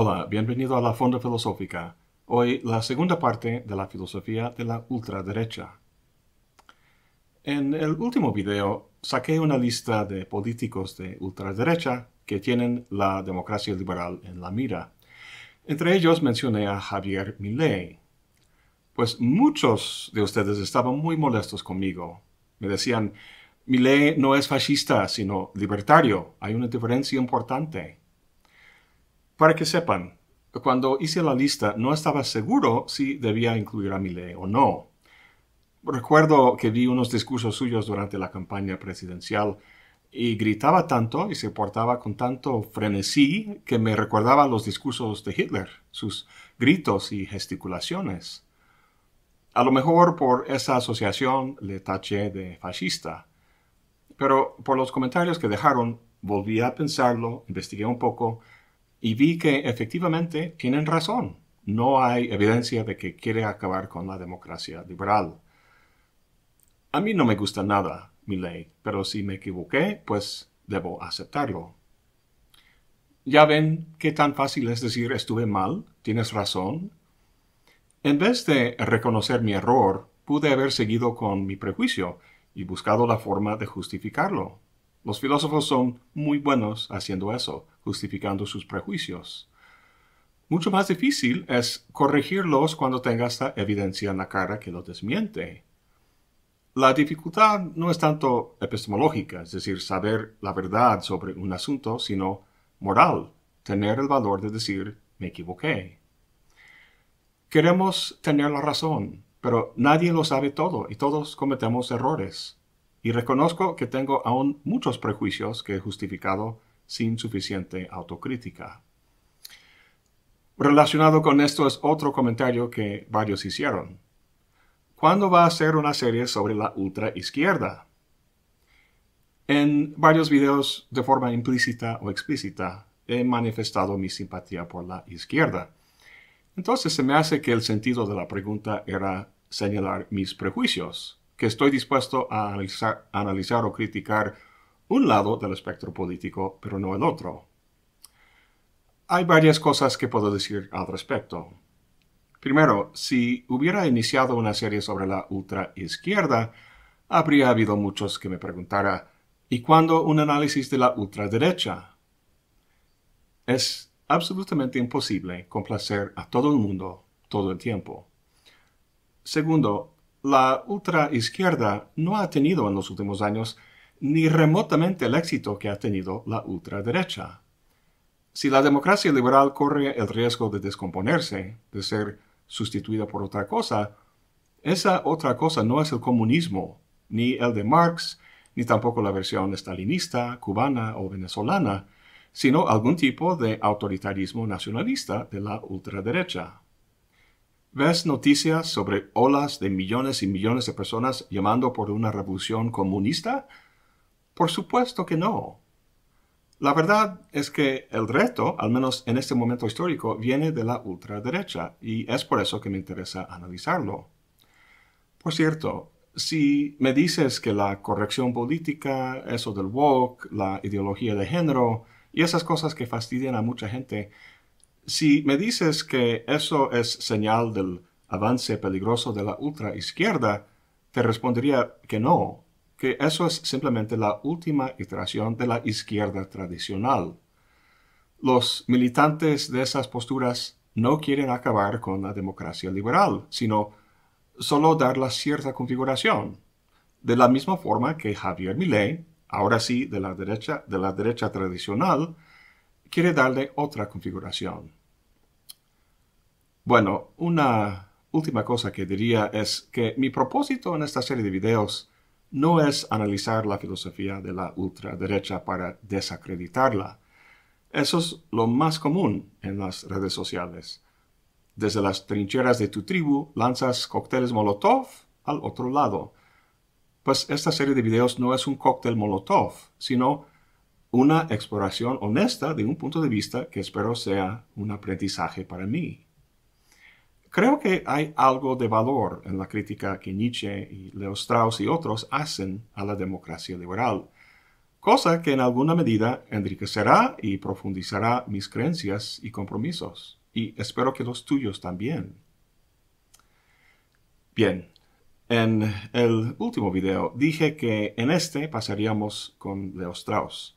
Hola, bienvenido a la Fonda Filosófica. Hoy la segunda parte de la filosofía de la ultraderecha. En el último video saqué una lista de políticos de ultraderecha que tienen la democracia liberal en la mira. Entre ellos mencioné a Javier Millet. Pues muchos de ustedes estaban muy molestos conmigo. Me decían, Millet no es fascista, sino libertario. Hay una diferencia importante. Para que sepan, cuando hice la lista no estaba seguro si debía incluir a Millet o no. Recuerdo que vi unos discursos suyos durante la campaña presidencial y gritaba tanto y se portaba con tanto frenesí que me recordaba los discursos de Hitler, sus gritos y gesticulaciones. A lo mejor por esa asociación le taché de fascista, pero por los comentarios que dejaron volví a pensarlo, investigué un poco y vi que efectivamente tienen razón. No hay evidencia de que quiere acabar con la democracia liberal. A mí no me gusta nada mi ley, pero si me equivoqué, pues debo aceptarlo. Ya ven qué tan fácil es decir estuve mal, tienes razón. En vez de reconocer mi error, pude haber seguido con mi prejuicio y buscado la forma de justificarlo. Los filósofos son muy buenos haciendo eso, justificando sus prejuicios. Mucho más difícil es corregirlos cuando tengas esta evidencia en la cara que lo desmiente. La dificultad no es tanto epistemológica, es decir, saber la verdad sobre un asunto, sino moral, tener el valor de decir me equivoqué. Queremos tener la razón, pero nadie lo sabe todo y todos cometemos errores. Y reconozco que tengo aún muchos prejuicios que he justificado sin suficiente autocrítica. Relacionado con esto es otro comentario que varios hicieron. ¿Cuándo va a ser una serie sobre la ultra izquierda? En varios videos, de forma implícita o explícita, he manifestado mi simpatía por la izquierda. Entonces se me hace que el sentido de la pregunta era señalar mis prejuicios, que estoy dispuesto a analizar, analizar o criticar un lado del espectro político, pero no el otro. Hay varias cosas que puedo decir al respecto. Primero, si hubiera iniciado una serie sobre la ultra-izquierda, habría habido muchos que me preguntara ¿y cuándo un análisis de la ultraderecha? Es absolutamente imposible complacer a todo el mundo todo el tiempo. Segundo, la ultra-izquierda no ha tenido en los últimos años ni remotamente el éxito que ha tenido la ultraderecha. Si la democracia liberal corre el riesgo de descomponerse, de ser sustituida por otra cosa, esa otra cosa no es el comunismo, ni el de Marx, ni tampoco la versión stalinista, cubana o venezolana, sino algún tipo de autoritarismo nacionalista de la ultraderecha. ¿Ves noticias sobre olas de millones y millones de personas llamando por una revolución comunista? Por supuesto que no. La verdad es que el reto, al menos en este momento histórico, viene de la ultraderecha y es por eso que me interesa analizarlo. Por cierto, si me dices que la corrección política, eso del woke, la ideología de género y esas cosas que fastidian a mucha gente, si me dices que eso es señal del avance peligroso de la ultraizquierda, te respondería que no, que eso es simplemente la última iteración de la izquierda tradicional. Los militantes de esas posturas no quieren acabar con la democracia liberal, sino solo darle cierta configuración. De la misma forma que Javier Milei, ahora sí de la derecha, de la derecha tradicional, quiere darle otra configuración. Bueno, una última cosa que diría es que mi propósito en esta serie de videos no es analizar la filosofía de la ultraderecha para desacreditarla. Eso es lo más común en las redes sociales. Desde las trincheras de tu tribu lanzas cócteles Molotov al otro lado. Pues esta serie de videos no es un cóctel Molotov, sino una exploración honesta de un punto de vista que espero sea un aprendizaje para mí. Creo que hay algo de valor en la crítica que Nietzsche y Leo Strauss y otros hacen a la democracia liberal, cosa que en alguna medida enriquecerá y profundizará mis creencias y compromisos, y espero que los tuyos también. Bien, en el último video dije que en este pasaríamos con Leo Strauss.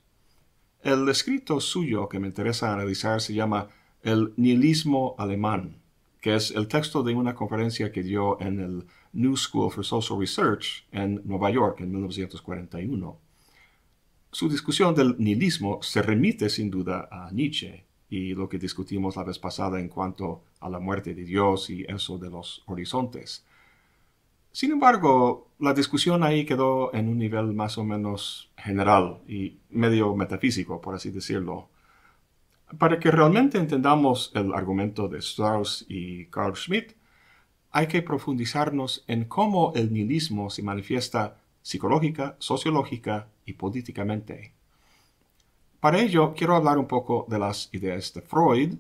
El escrito suyo que me interesa analizar se llama El nihilismo alemán que es el texto de una conferencia que dio en el New School for Social Research en Nueva York en 1941. Su discusión del nihilismo se remite sin duda a Nietzsche y lo que discutimos la vez pasada en cuanto a la muerte de Dios y eso de los horizontes. Sin embargo, la discusión ahí quedó en un nivel más o menos general y medio metafísico, por así decirlo. Para que realmente entendamos el argumento de Strauss y Carl Schmitt, hay que profundizarnos en cómo el nihilismo se manifiesta psicológica, sociológica y políticamente. Para ello, quiero hablar un poco de las ideas de Freud,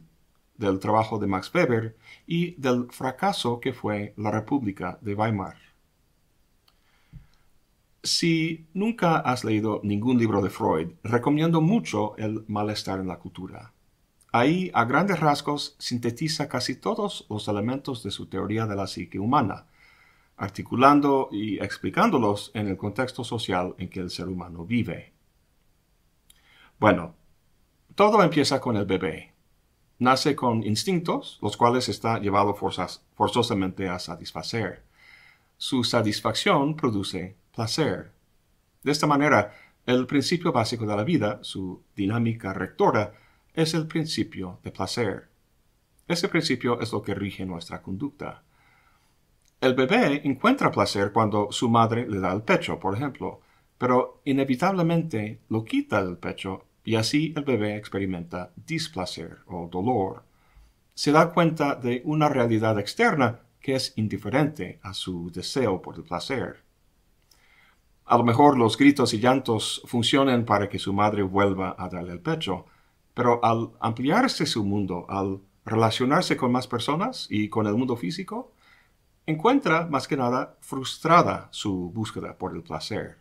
del trabajo de Max Weber y del fracaso que fue la República de Weimar. Si nunca has leído ningún libro de Freud, recomiendo mucho El malestar en la cultura. Ahí, a grandes rasgos, sintetiza casi todos los elementos de su teoría de la psique humana, articulando y explicándolos en el contexto social en que el ser humano vive. Bueno, todo empieza con el bebé. Nace con instintos, los cuales está llevado forzosamente a satisfacer. Su satisfacción produce placer. De esta manera, el principio básico de la vida, su dinámica rectora, es el principio de placer. Ese principio es lo que rige nuestra conducta. El bebé encuentra placer cuando su madre le da el pecho, por ejemplo, pero inevitablemente lo quita del pecho y así el bebé experimenta displacer o dolor. Se da cuenta de una realidad externa que es indiferente a su deseo por el placer. A lo mejor los gritos y llantos funcionen para que su madre vuelva a darle el pecho, pero al ampliarse su mundo, al relacionarse con más personas y con el mundo físico, encuentra más que nada frustrada su búsqueda por el placer.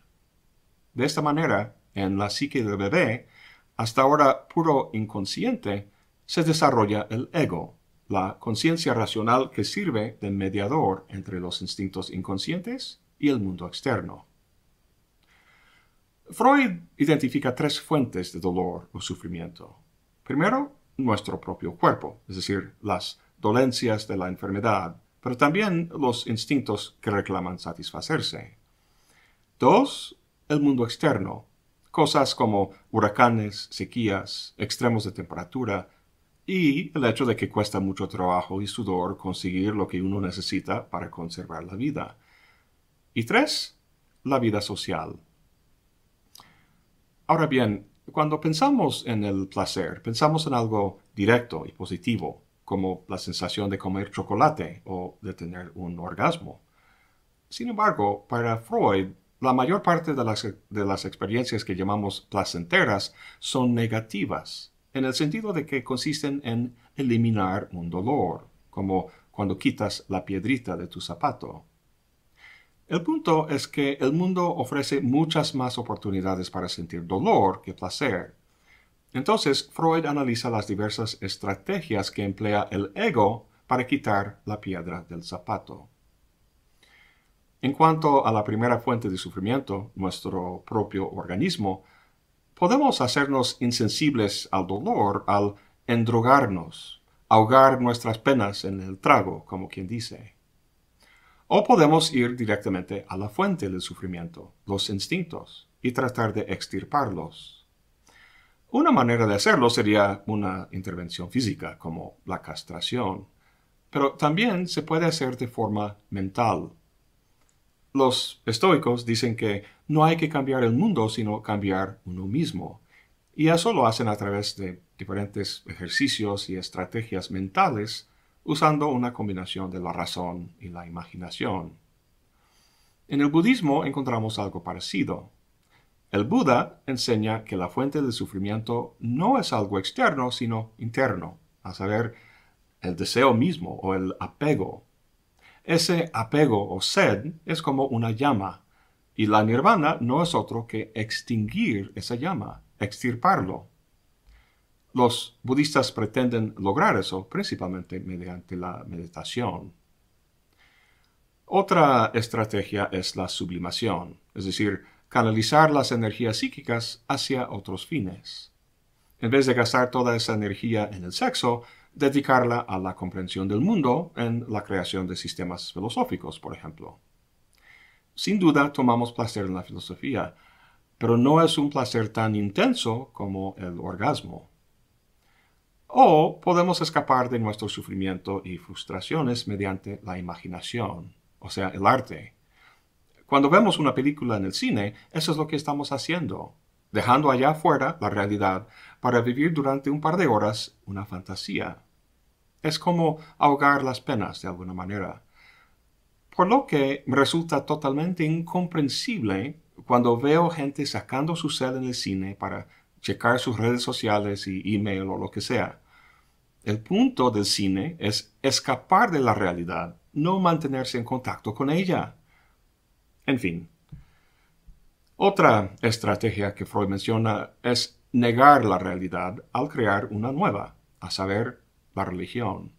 De esta manera, en la psique del bebé, hasta ahora puro inconsciente, se desarrolla el ego, la conciencia racional que sirve de mediador entre los instintos inconscientes y el mundo externo. Freud identifica tres fuentes de dolor o sufrimiento. Primero, nuestro propio cuerpo, es decir, las dolencias de la enfermedad, pero también los instintos que reclaman satisfacerse. Dos, el mundo externo, cosas como huracanes, sequías, extremos de temperatura, y el hecho de que cuesta mucho trabajo y sudor conseguir lo que uno necesita para conservar la vida. Y tres, la vida social, Ahora bien, cuando pensamos en el placer, pensamos en algo directo y positivo, como la sensación de comer chocolate o de tener un orgasmo. Sin embargo, para Freud, la mayor parte de las, experiencias que llamamos placenteras son negativas, en el sentido de que consisten en eliminar un dolor, como cuando quitas la piedrita de tu zapato el punto es que el mundo ofrece muchas más oportunidades para sentir dolor que placer. Entonces, Freud analiza las diversas estrategias que emplea el ego para quitar la piedra del zapato. En cuanto a la primera fuente de sufrimiento, nuestro propio organismo, podemos hacernos insensibles al dolor al endrogarnos, ahogar nuestras penas en el trago, como quien dice. O podemos ir directamente a la fuente del sufrimiento, los instintos, y tratar de extirparlos. Una manera de hacerlo sería una intervención física, como la castración, pero también se puede hacer de forma mental. Los estoicos dicen que no hay que cambiar el mundo, sino cambiar uno mismo, y eso lo hacen a través de diferentes ejercicios y estrategias mentales usando una combinación de la razón y la imaginación. En el budismo encontramos algo parecido. El Buda enseña que la fuente del sufrimiento no es algo externo, sino interno, a saber, el deseo mismo o el apego. Ese apego o sed es como una llama, y la nirvana no es otro que extinguir esa llama, extirparlo. Los budistas pretenden lograr eso principalmente mediante la meditación. Otra estrategia es la sublimación, es decir, canalizar las energías psíquicas hacia otros fines. En vez de gastar toda esa energía en el sexo, dedicarla a la comprensión del mundo en la creación de sistemas filosóficos, por ejemplo. Sin duda tomamos placer en la filosofía, pero no es un placer tan intenso como el orgasmo. O podemos escapar de nuestro sufrimiento y frustraciones mediante la imaginación, o sea, el arte. Cuando vemos una película en el cine, eso es lo que estamos haciendo, dejando allá afuera la realidad para vivir durante un par de horas una fantasía. Es como ahogar las penas de alguna manera. Por lo que me resulta totalmente incomprensible cuando veo gente sacando su sed en el cine para checar sus redes sociales y email o lo que sea. El punto del cine es escapar de la realidad, no mantenerse en contacto con ella. En fin. Otra estrategia que Freud menciona es negar la realidad al crear una nueva, a saber, la religión.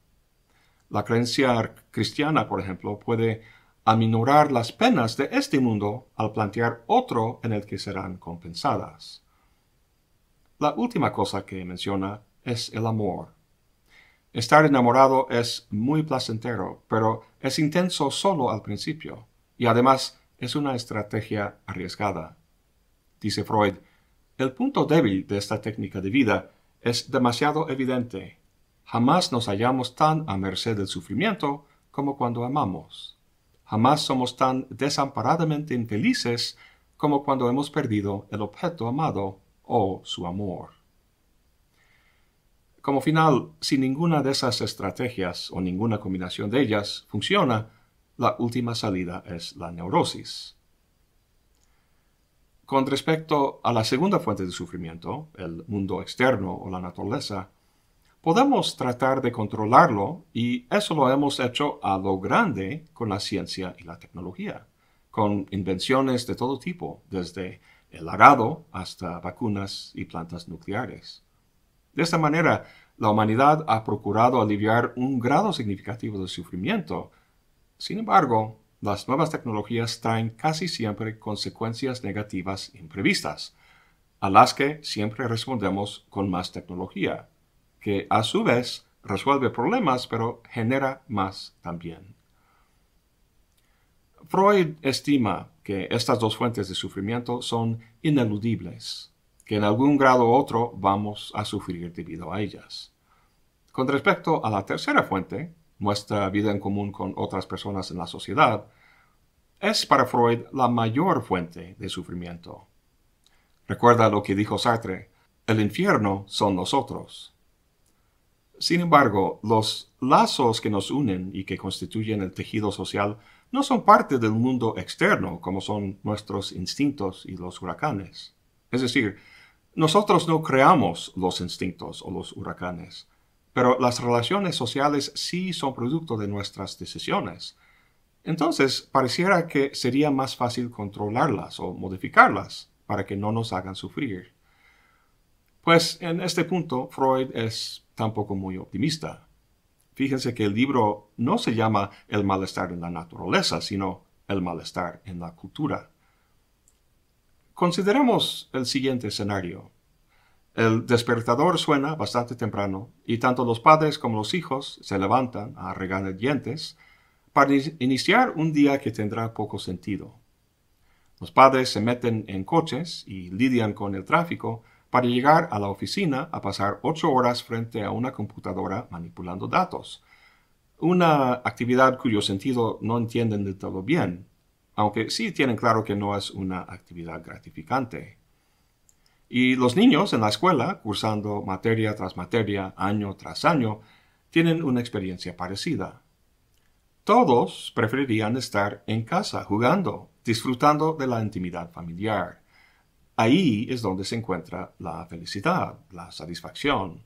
La creencia cristiana, por ejemplo, puede aminorar las penas de este mundo al plantear otro en el que serán compensadas. La última cosa que menciona es el amor. Estar enamorado es muy placentero, pero es intenso solo al principio, y además es una estrategia arriesgada. Dice Freud, el punto débil de esta técnica de vida es demasiado evidente. Jamás nos hallamos tan a merced del sufrimiento como cuando amamos. Jamás somos tan desamparadamente infelices como cuando hemos perdido el objeto amado o su amor. Como final, si ninguna de esas estrategias o ninguna combinación de ellas funciona, la última salida es la neurosis. Con respecto a la segunda fuente de sufrimiento, el mundo externo o la naturaleza, podemos tratar de controlarlo y eso lo hemos hecho a lo grande con la ciencia y la tecnología, con invenciones de todo tipo, desde el hasta vacunas y plantas nucleares. De esta manera, la humanidad ha procurado aliviar un grado significativo de sufrimiento. Sin embargo, las nuevas tecnologías traen casi siempre consecuencias negativas imprevistas, a las que siempre respondemos con más tecnología, que a su vez resuelve problemas pero genera más también. Freud estima que estas dos fuentes de sufrimiento son ineludibles, que en algún grado u otro vamos a sufrir debido a ellas. Con respecto a la tercera fuente, nuestra vida en común con otras personas en la sociedad, es para Freud la mayor fuente de sufrimiento. Recuerda lo que dijo Sartre, el infierno son nosotros. Sin embargo, los lazos que nos unen y que constituyen el tejido social no son parte del mundo externo como son nuestros instintos y los huracanes. Es decir, nosotros no creamos los instintos o los huracanes, pero las relaciones sociales sí son producto de nuestras decisiones. Entonces, pareciera que sería más fácil controlarlas o modificarlas para que no nos hagan sufrir. Pues en este punto Freud es tampoco muy optimista. Fíjense que el libro no se llama El malestar en la naturaleza, sino El malestar en la cultura. Consideremos el siguiente escenario. El despertador suena bastante temprano y tanto los padres como los hijos se levantan a regar dientes para iniciar un día que tendrá poco sentido. Los padres se meten en coches y lidian con el tráfico para llegar a la oficina a pasar ocho horas frente a una computadora manipulando datos. Una actividad cuyo sentido no entienden de todo bien, aunque sí tienen claro que no es una actividad gratificante. Y los niños en la escuela, cursando materia tras materia, año tras año, tienen una experiencia parecida. Todos preferirían estar en casa jugando, disfrutando de la intimidad familiar, Ahí es donde se encuentra la felicidad, la satisfacción.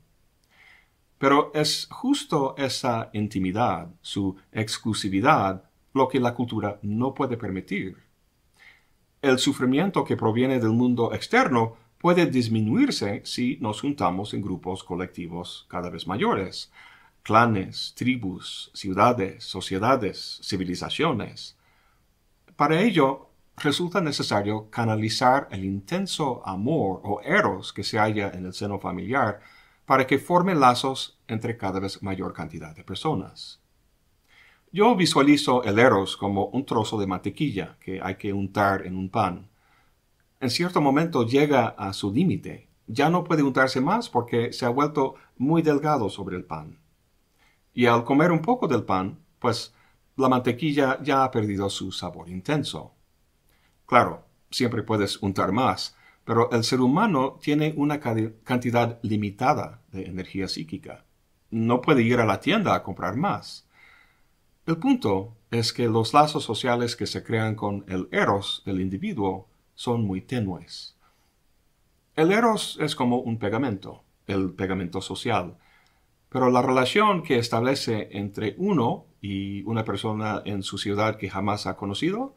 Pero es justo esa intimidad, su exclusividad, lo que la cultura no puede permitir. El sufrimiento que proviene del mundo externo puede disminuirse si nos juntamos en grupos colectivos cada vez mayores, clanes, tribus, ciudades, sociedades, civilizaciones. Para ello, resulta necesario canalizar el intenso amor o eros que se halla en el seno familiar para que forme lazos entre cada vez mayor cantidad de personas. Yo visualizo el eros como un trozo de mantequilla que hay que untar en un pan. En cierto momento llega a su límite, ya no puede untarse más porque se ha vuelto muy delgado sobre el pan. Y al comer un poco del pan, pues la mantequilla ya ha perdido su sabor intenso. Claro, siempre puedes untar más, pero el ser humano tiene una cantidad limitada de energía psíquica. No puede ir a la tienda a comprar más. El punto es que los lazos sociales que se crean con el eros del individuo son muy tenues. El eros es como un pegamento, el pegamento social, pero la relación que establece entre uno y una persona en su ciudad que jamás ha conocido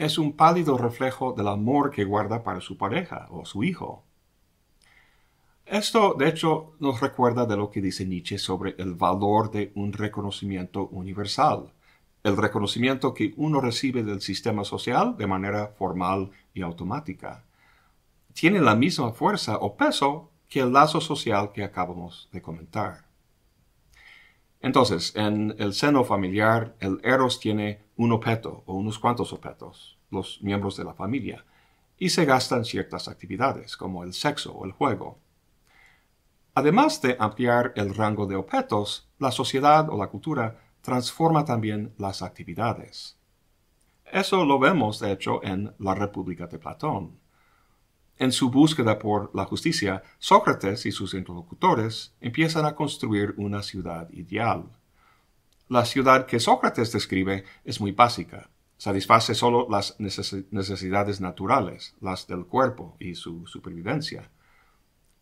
es un pálido reflejo del amor que guarda para su pareja o su hijo. Esto, de hecho, nos recuerda de lo que dice Nietzsche sobre el valor de un reconocimiento universal, el reconocimiento que uno recibe del sistema social de manera formal y automática. Tiene la misma fuerza o peso que el lazo social que acabamos de comentar. Entonces, en el seno familiar, el eros tiene un objeto o unos cuantos objetos, los miembros de la familia, y se gastan ciertas actividades, como el sexo o el juego. Además de ampliar el rango de objetos, la sociedad o la cultura transforma también las actividades. Eso lo vemos, de hecho, en la República de Platón. En su búsqueda por la justicia, Sócrates y sus interlocutores empiezan a construir una ciudad ideal la ciudad que Sócrates describe es muy básica. Satisface solo las necesidades naturales, las del cuerpo y su supervivencia.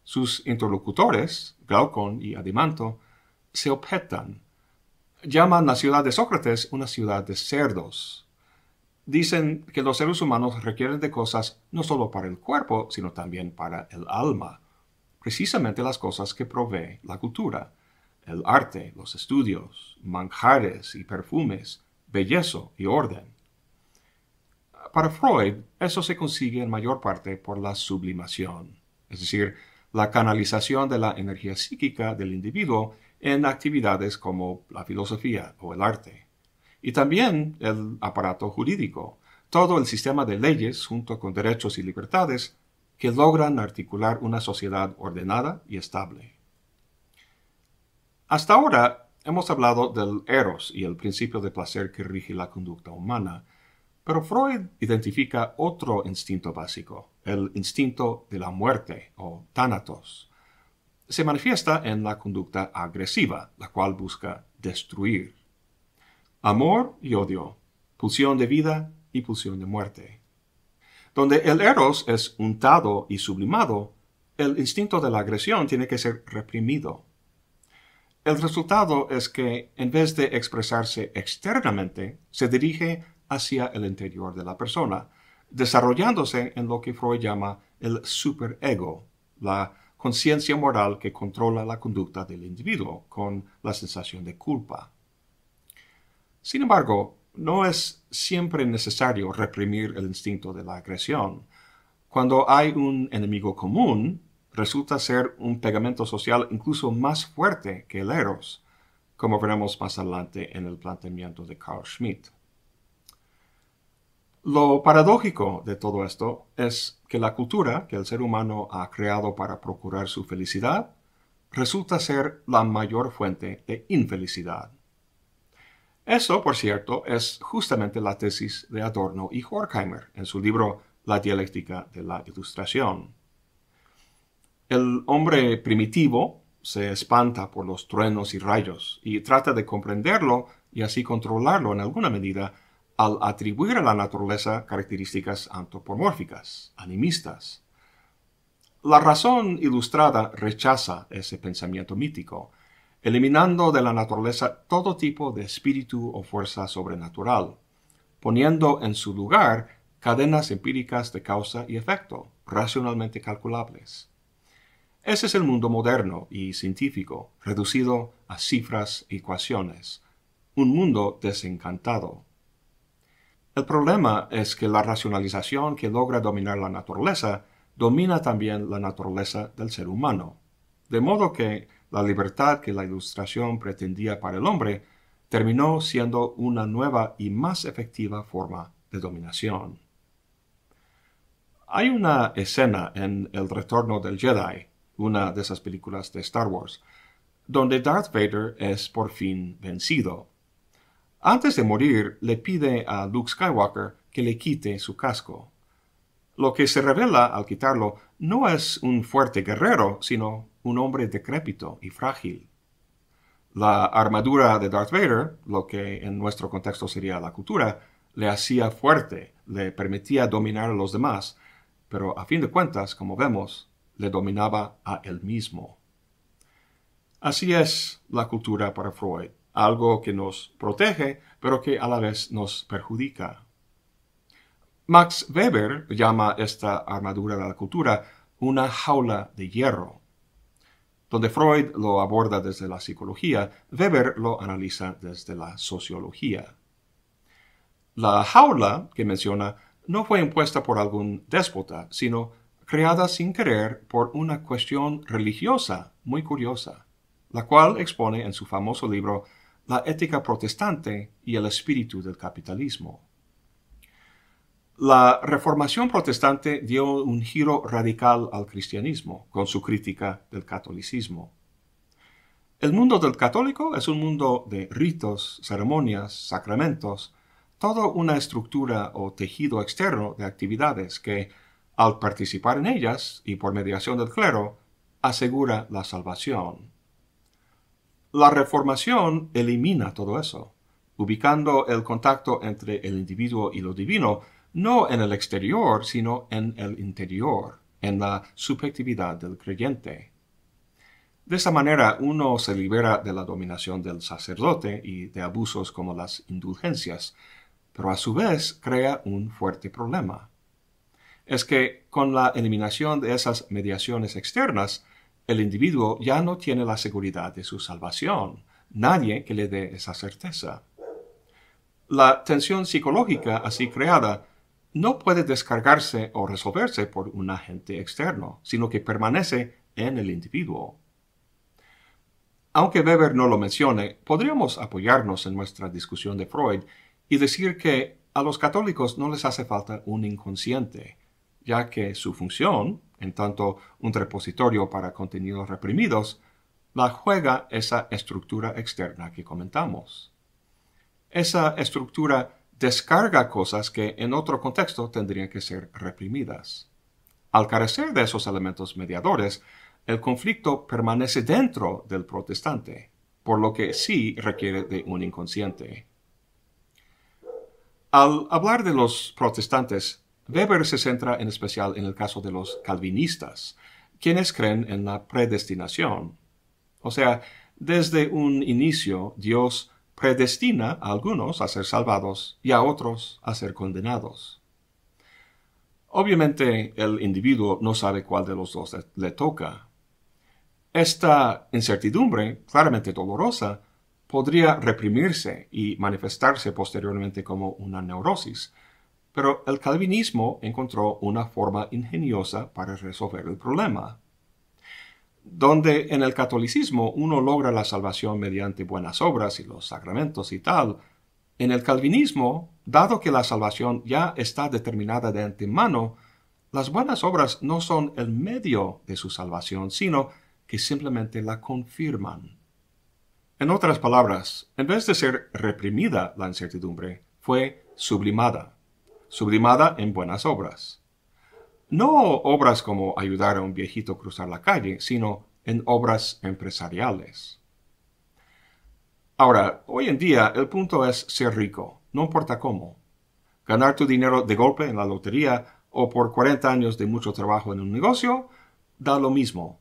Sus interlocutores, Glaucon y Adimanto, se objetan. Llaman la ciudad de Sócrates una ciudad de cerdos. Dicen que los seres humanos requieren de cosas no solo para el cuerpo, sino también para el alma, precisamente las cosas que provee la cultura el arte, los estudios, manjares y perfumes, belleza y orden. Para Freud, eso se consigue en mayor parte por la sublimación, es decir, la canalización de la energía psíquica del individuo en actividades como la filosofía o el arte. Y también el aparato jurídico, todo el sistema de leyes junto con derechos y libertades que logran articular una sociedad ordenada y estable. Hasta ahora hemos hablado del eros y el principio de placer que rige la conducta humana, pero Freud identifica otro instinto básico, el instinto de la muerte o thanatos. Se manifiesta en la conducta agresiva, la cual busca destruir. Amor y odio, pulsión de vida y pulsión de muerte. Donde el eros es untado y sublimado, el instinto de la agresión tiene que ser reprimido el resultado es que, en vez de expresarse externamente, se dirige hacia el interior de la persona, desarrollándose en lo que Freud llama el superego, la conciencia moral que controla la conducta del individuo con la sensación de culpa. Sin embargo, no es siempre necesario reprimir el instinto de la agresión. Cuando hay un enemigo común, resulta ser un pegamento social incluso más fuerte que el eros, como veremos más adelante en el planteamiento de Carl Schmitt. Lo paradójico de todo esto es que la cultura que el ser humano ha creado para procurar su felicidad resulta ser la mayor fuente de infelicidad. Eso, por cierto, es justamente la tesis de Adorno y Horkheimer en su libro La dialéctica de la ilustración. El hombre primitivo se espanta por los truenos y rayos y trata de comprenderlo y así controlarlo en alguna medida al atribuir a la naturaleza características antropomórficas, animistas. La razón ilustrada rechaza ese pensamiento mítico, eliminando de la naturaleza todo tipo de espíritu o fuerza sobrenatural, poniendo en su lugar cadenas empíricas de causa y efecto, racionalmente calculables. Ese es el mundo moderno y científico, reducido a cifras y ecuaciones, un mundo desencantado. El problema es que la racionalización que logra dominar la naturaleza domina también la naturaleza del ser humano, de modo que la libertad que la ilustración pretendía para el hombre terminó siendo una nueva y más efectiva forma de dominación. Hay una escena en El retorno del Jedi una de esas películas de Star Wars, donde Darth Vader es por fin vencido. Antes de morir, le pide a Luke Skywalker que le quite su casco. Lo que se revela al quitarlo no es un fuerte guerrero, sino un hombre decrépito y frágil. La armadura de Darth Vader, lo que en nuestro contexto sería la cultura, le hacía fuerte, le permitía dominar a los demás, pero a fin de cuentas, como vemos, le dominaba a él mismo. Así es la cultura para Freud, algo que nos protege, pero que a la vez nos perjudica. Max Weber llama esta armadura de la cultura una jaula de hierro. Donde Freud lo aborda desde la psicología, Weber lo analiza desde la sociología. La jaula que menciona no fue impuesta por algún déspota, sino creada sin querer por una cuestión religiosa muy curiosa, la cual expone en su famoso libro La ética protestante y el espíritu del capitalismo. La Reformación protestante dio un giro radical al cristianismo con su crítica del catolicismo. El mundo del católico es un mundo de ritos, ceremonias, sacramentos, toda una estructura o tejido externo de actividades que al participar en ellas y por mediación del clero, asegura la salvación. La reformación elimina todo eso, ubicando el contacto entre el individuo y lo divino no en el exterior, sino en el interior, en la subjetividad del creyente. De esa manera uno se libera de la dominación del sacerdote y de abusos como las indulgencias, pero a su vez crea un fuerte problema es que con la eliminación de esas mediaciones externas, el individuo ya no tiene la seguridad de su salvación, nadie que le dé esa certeza. La tensión psicológica así creada no puede descargarse o resolverse por un agente externo, sino que permanece en el individuo. Aunque Weber no lo mencione, podríamos apoyarnos en nuestra discusión de Freud y decir que a los católicos no les hace falta un inconsciente, ya que su función, en tanto un repositorio para contenidos reprimidos, la juega esa estructura externa que comentamos. Esa estructura descarga cosas que en otro contexto tendrían que ser reprimidas. Al carecer de esos elementos mediadores, el conflicto permanece dentro del protestante, por lo que sí requiere de un inconsciente. Al hablar de los protestantes, Weber se centra en especial en el caso de los calvinistas, quienes creen en la predestinación. O sea, desde un inicio Dios predestina a algunos a ser salvados y a otros a ser condenados. Obviamente el individuo no sabe cuál de los dos le toca. Esta incertidumbre, claramente dolorosa, podría reprimirse y manifestarse posteriormente como una neurosis, pero el calvinismo encontró una forma ingeniosa para resolver el problema. Donde en el catolicismo uno logra la salvación mediante buenas obras y los sacramentos y tal, en el calvinismo, dado que la salvación ya está determinada de antemano, las buenas obras no son el medio de su salvación, sino que simplemente la confirman. En otras palabras, en vez de ser reprimida la incertidumbre, fue sublimada sublimada en buenas obras. No obras como ayudar a un viejito a cruzar la calle, sino en obras empresariales. Ahora, hoy en día el punto es ser rico, no importa cómo. Ganar tu dinero de golpe en la lotería o por 40 años de mucho trabajo en un negocio da lo mismo.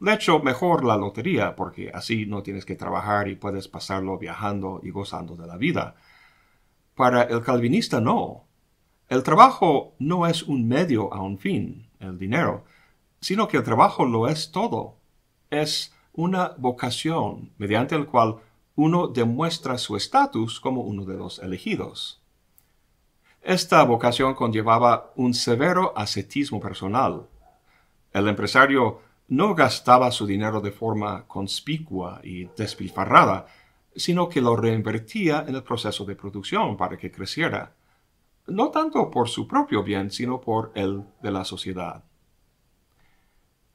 De hecho, mejor la lotería porque así no tienes que trabajar y puedes pasarlo viajando y gozando de la vida para el calvinista no. El trabajo no es un medio a un fin, el dinero, sino que el trabajo lo es todo. Es una vocación mediante el cual uno demuestra su estatus como uno de los elegidos. Esta vocación conllevaba un severo ascetismo personal. El empresario no gastaba su dinero de forma conspicua y despilfarrada, sino que lo reinvertía en el proceso de producción para que creciera, no tanto por su propio bien, sino por el de la sociedad.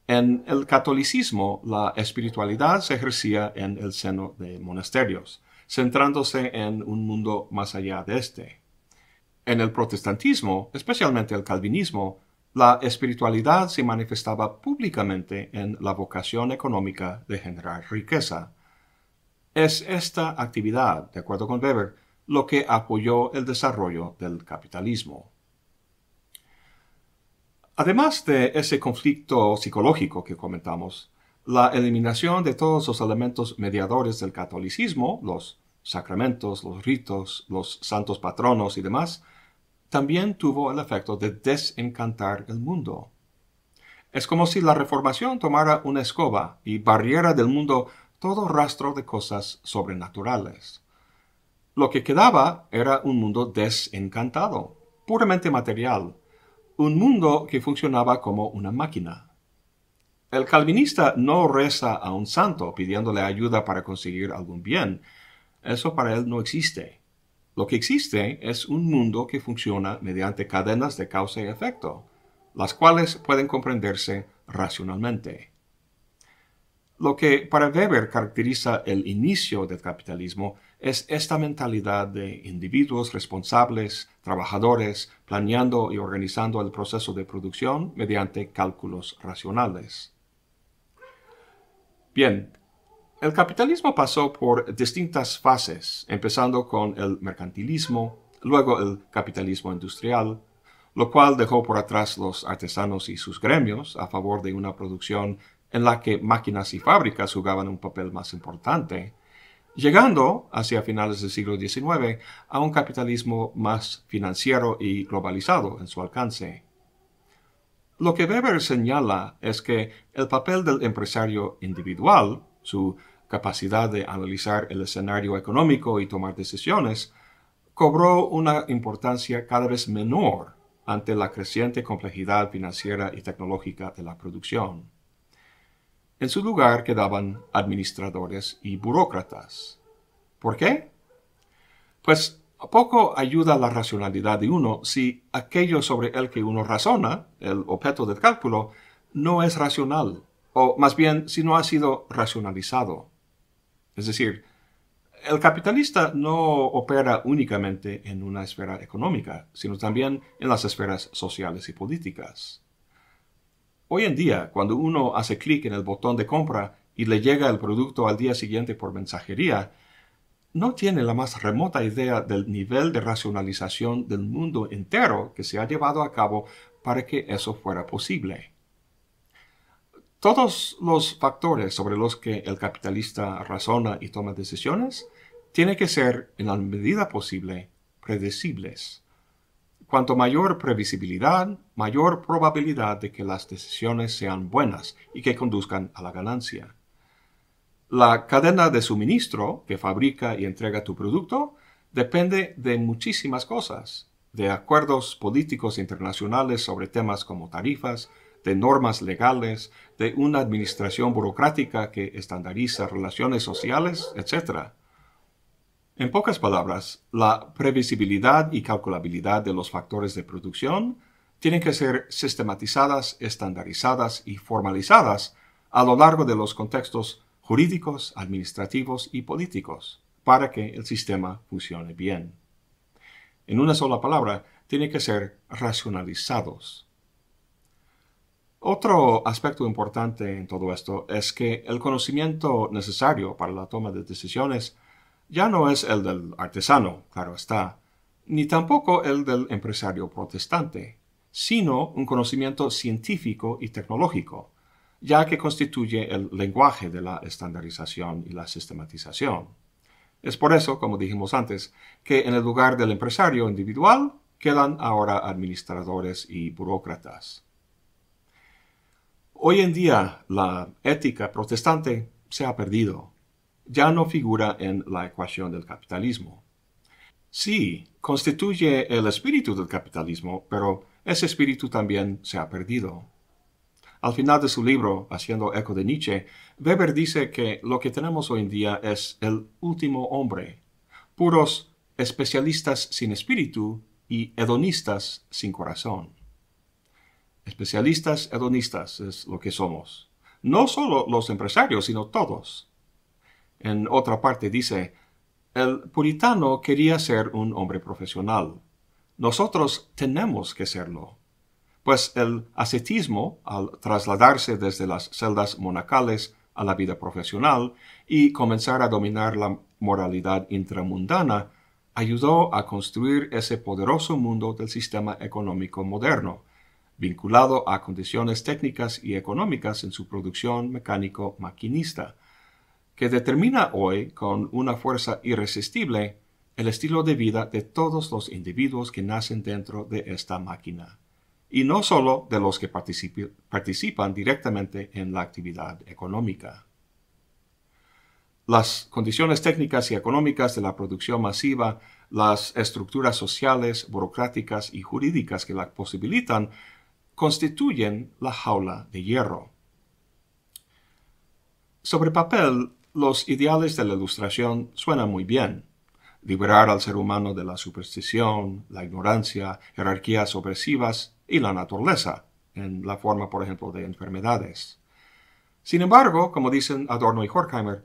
En el catolicismo, la espiritualidad se ejercía en el seno de monasterios, centrándose en un mundo más allá de este. En el protestantismo, especialmente el calvinismo, la espiritualidad se manifestaba públicamente en la vocación económica de generar riqueza, es esta actividad, de acuerdo con Weber, lo que apoyó el desarrollo del capitalismo. Además de ese conflicto psicológico que comentamos, la eliminación de todos los elementos mediadores del catolicismo, los sacramentos, los ritos, los santos patronos y demás, también tuvo el efecto de desencantar el mundo. Es como si la Reformación tomara una escoba y barriera del mundo todo rastro de cosas sobrenaturales. Lo que quedaba era un mundo desencantado, puramente material, un mundo que funcionaba como una máquina. El calvinista no reza a un santo pidiéndole ayuda para conseguir algún bien. Eso para él no existe. Lo que existe es un mundo que funciona mediante cadenas de causa y efecto, las cuales pueden comprenderse racionalmente. Lo que para Weber caracteriza el inicio del capitalismo es esta mentalidad de individuos responsables, trabajadores, planeando y organizando el proceso de producción mediante cálculos racionales. Bien, el capitalismo pasó por distintas fases, empezando con el mercantilismo, luego el capitalismo industrial, lo cual dejó por atrás los artesanos y sus gremios a favor de una producción en la que máquinas y fábricas jugaban un papel más importante, llegando, hacia finales del siglo XIX, a un capitalismo más financiero y globalizado en su alcance. Lo que Weber señala es que el papel del empresario individual, su capacidad de analizar el escenario económico y tomar decisiones, cobró una importancia cada vez menor ante la creciente complejidad financiera y tecnológica de la producción. En su lugar quedaban administradores y burócratas. ¿Por qué? Pues ¿A poco ayuda la racionalidad de uno si aquello sobre el que uno razona, el objeto del cálculo, no es racional, o más bien si no ha sido racionalizado? Es decir, el capitalista no opera únicamente en una esfera económica, sino también en las esferas sociales y políticas. Hoy en día, cuando uno hace clic en el botón de compra y le llega el producto al día siguiente por mensajería, no tiene la más remota idea del nivel de racionalización del mundo entero que se ha llevado a cabo para que eso fuera posible. Todos los factores sobre los que el capitalista razona y toma decisiones tienen que ser, en la medida posible, predecibles. Cuanto mayor previsibilidad, mayor probabilidad de que las decisiones sean buenas y que conduzcan a la ganancia. La cadena de suministro que fabrica y entrega tu producto depende de muchísimas cosas, de acuerdos políticos internacionales sobre temas como tarifas, de normas legales, de una administración burocrática que estandariza relaciones sociales, etc. En pocas palabras, la previsibilidad y calculabilidad de los factores de producción tienen que ser sistematizadas, estandarizadas y formalizadas a lo largo de los contextos jurídicos, administrativos y políticos para que el sistema funcione bien. En una sola palabra, tienen que ser racionalizados. Otro aspecto importante en todo esto es que el conocimiento necesario para la toma de decisiones ya no es el del artesano, claro está, ni tampoco el del empresario protestante, sino un conocimiento científico y tecnológico, ya que constituye el lenguaje de la estandarización y la sistematización. Es por eso, como dijimos antes, que en el lugar del empresario individual quedan ahora administradores y burócratas. Hoy en día la ética protestante se ha perdido ya no figura en la ecuación del capitalismo. Sí, constituye el espíritu del capitalismo, pero ese espíritu también se ha perdido. Al final de su libro, haciendo eco de Nietzsche, Weber dice que lo que tenemos hoy en día es el último hombre, puros especialistas sin espíritu y hedonistas sin corazón. Especialistas hedonistas es lo que somos. No solo los empresarios, sino todos. En otra parte dice, el puritano quería ser un hombre profesional. Nosotros tenemos que serlo. Pues el ascetismo, al trasladarse desde las celdas monacales a la vida profesional y comenzar a dominar la moralidad intramundana, ayudó a construir ese poderoso mundo del sistema económico moderno, vinculado a condiciones técnicas y económicas en su producción mecánico-maquinista, que determina hoy con una fuerza irresistible el estilo de vida de todos los individuos que nacen dentro de esta máquina, y no solo de los que participan directamente en la actividad económica. Las condiciones técnicas y económicas de la producción masiva, las estructuras sociales, burocráticas y jurídicas que la posibilitan, constituyen la jaula de hierro. Sobre papel, los ideales de la Ilustración suenan muy bien. Liberar al ser humano de la superstición, la ignorancia, jerarquías opresivas y la naturaleza, en la forma, por ejemplo, de enfermedades. Sin embargo, como dicen Adorno y Horkheimer,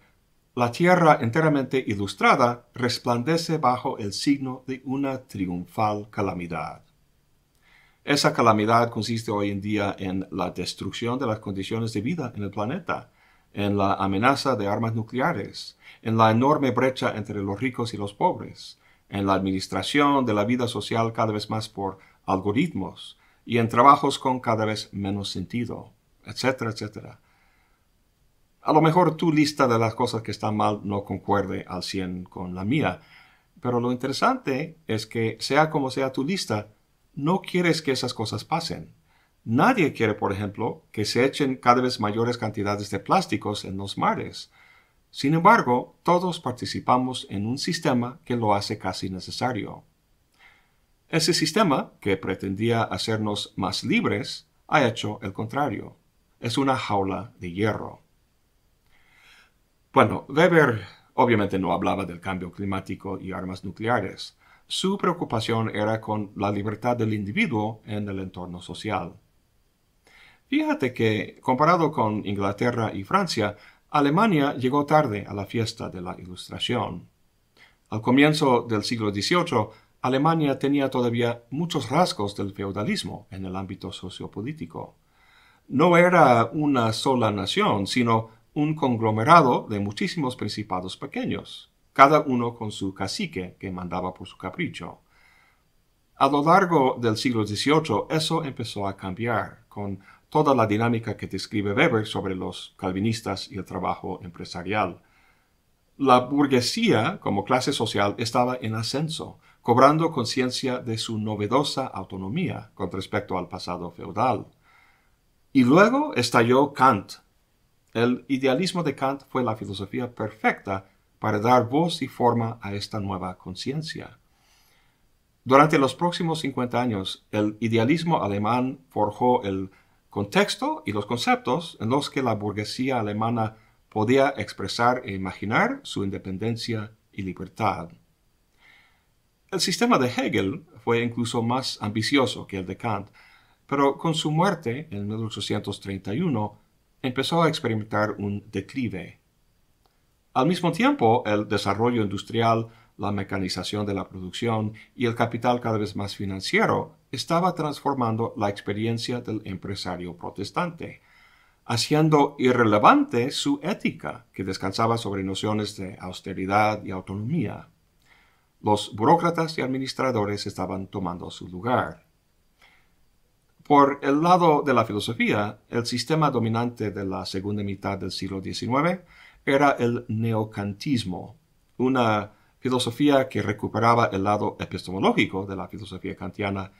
la tierra enteramente ilustrada resplandece bajo el signo de una triunfal calamidad. Esa calamidad consiste hoy en día en la destrucción de las condiciones de vida en el planeta, en la amenaza de armas nucleares, en la enorme brecha entre los ricos y los pobres, en la administración de la vida social cada vez más por algoritmos y en trabajos con cada vez menos sentido, etcétera, etcétera. A lo mejor tu lista de las cosas que están mal no concuerde al 100 con la mía, pero lo interesante es que, sea como sea tu lista, no quieres que esas cosas pasen. Nadie quiere, por ejemplo, que se echen cada vez mayores cantidades de plásticos en los mares. Sin embargo, todos participamos en un sistema que lo hace casi necesario. Ese sistema, que pretendía hacernos más libres, ha hecho el contrario. Es una jaula de hierro. Bueno, Weber obviamente no hablaba del cambio climático y armas nucleares. Su preocupación era con la libertad del individuo en el entorno social. Fíjate que, comparado con Inglaterra y Francia, Alemania llegó tarde a la fiesta de la Ilustración. Al comienzo del siglo XVIII, Alemania tenía todavía muchos rasgos del feudalismo en el ámbito sociopolítico. No era una sola nación, sino un conglomerado de muchísimos principados pequeños, cada uno con su cacique que mandaba por su capricho. A lo largo del siglo XVIII eso empezó a cambiar, con toda la dinámica que describe Weber sobre los calvinistas y el trabajo empresarial. La burguesía, como clase social, estaba en ascenso, cobrando conciencia de su novedosa autonomía con respecto al pasado feudal. Y luego estalló Kant. El idealismo de Kant fue la filosofía perfecta para dar voz y forma a esta nueva conciencia. Durante los próximos 50 años, el idealismo alemán forjó el contexto y los conceptos en los que la burguesía alemana podía expresar e imaginar su independencia y libertad. El sistema de Hegel fue incluso más ambicioso que el de Kant, pero con su muerte en 1831 empezó a experimentar un declive. Al mismo tiempo, el desarrollo industrial la mecanización de la producción y el capital cada vez más financiero estaba transformando la experiencia del empresario protestante, haciendo irrelevante su ética, que descansaba sobre nociones de austeridad y autonomía. Los burócratas y administradores estaban tomando su lugar. Por el lado de la filosofía, el sistema dominante de la segunda mitad del siglo XIX era el neocantismo, una filosofía que recuperaba el lado epistemológico de la filosofía kantiana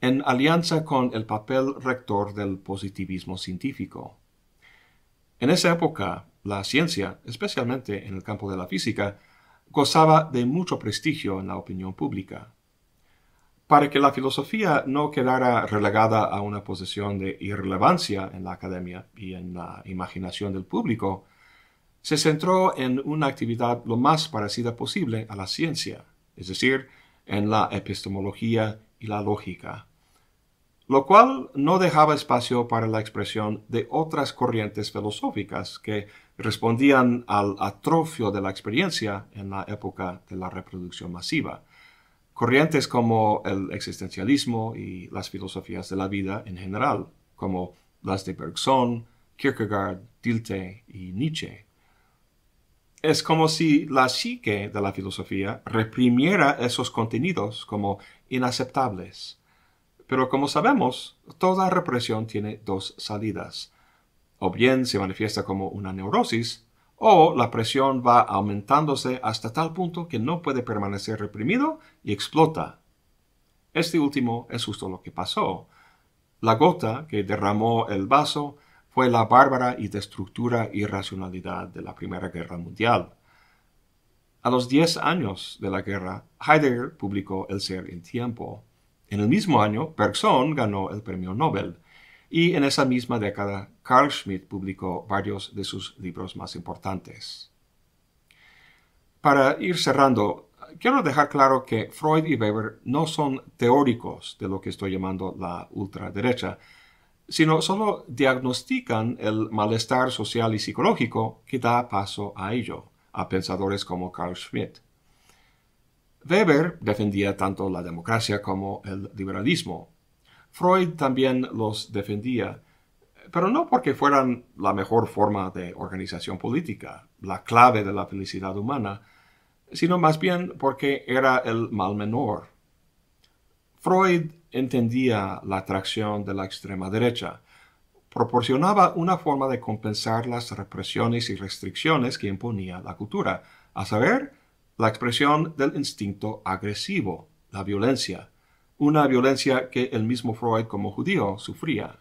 en alianza con el papel rector del positivismo científico. En esa época, la ciencia, especialmente en el campo de la física, gozaba de mucho prestigio en la opinión pública. Para que la filosofía no quedara relegada a una posición de irrelevancia en la academia y en la imaginación del público, se centró en una actividad lo más parecida posible a la ciencia, es decir, en la epistemología y la lógica, lo cual no dejaba espacio para la expresión de otras corrientes filosóficas que respondían al atrofio de la experiencia en la época de la reproducción masiva. Corrientes como el existencialismo y las filosofías de la vida en general, como las de Bergson, Kierkegaard, Dilte, y Nietzsche es como si la psique de la filosofía reprimiera esos contenidos como inaceptables. Pero como sabemos, toda represión tiene dos salidas. O bien se manifiesta como una neurosis, o la presión va aumentándose hasta tal punto que no puede permanecer reprimido y explota. Este último es justo lo que pasó. La gota que derramó el vaso fue la bárbara y destructura irracionalidad de la Primera Guerra Mundial. A los diez años de la guerra, Heidegger publicó El ser en tiempo. En el mismo año, Bergson ganó el premio Nobel y en esa misma década Carl Schmitt publicó varios de sus libros más importantes. Para ir cerrando, quiero dejar claro que Freud y Weber no son teóricos de lo que estoy llamando la ultraderecha, sino solo diagnostican el malestar social y psicológico que da paso a ello, a pensadores como Carl Schmitt. Weber defendía tanto la democracia como el liberalismo. Freud también los defendía, pero no porque fueran la mejor forma de organización política, la clave de la felicidad humana, sino más bien porque era el mal menor, Freud entendía la atracción de la extrema derecha. Proporcionaba una forma de compensar las represiones y restricciones que imponía la cultura, a saber, la expresión del instinto agresivo, la violencia, una violencia que el mismo Freud como judío sufría.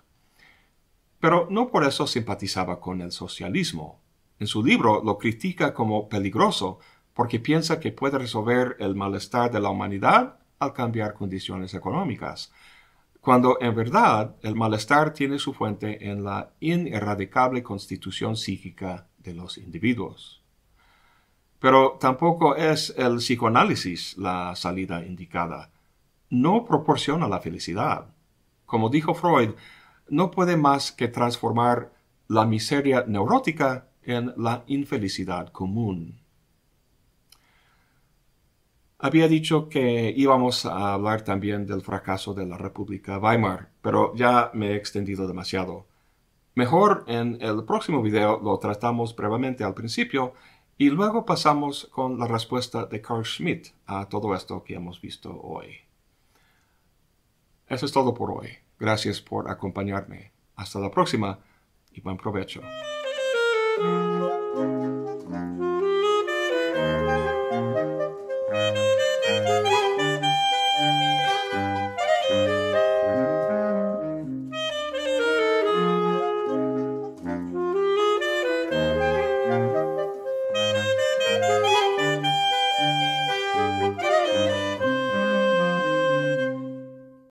Pero no por eso simpatizaba con el socialismo. En su libro lo critica como peligroso porque piensa que puede resolver el malestar de la humanidad al cambiar condiciones económicas, cuando en verdad el malestar tiene su fuente en la ineradicable constitución psíquica de los individuos. Pero tampoco es el psicoanálisis la salida indicada. No proporciona la felicidad. Como dijo Freud, no puede más que transformar la miseria neurótica en la infelicidad común. Había dicho que íbamos a hablar también del fracaso de la República Weimar, pero ya me he extendido demasiado. Mejor en el próximo video lo tratamos brevemente al principio y luego pasamos con la respuesta de Carl Schmitt a todo esto que hemos visto hoy. Eso es todo por hoy. Gracias por acompañarme. Hasta la próxima y buen provecho.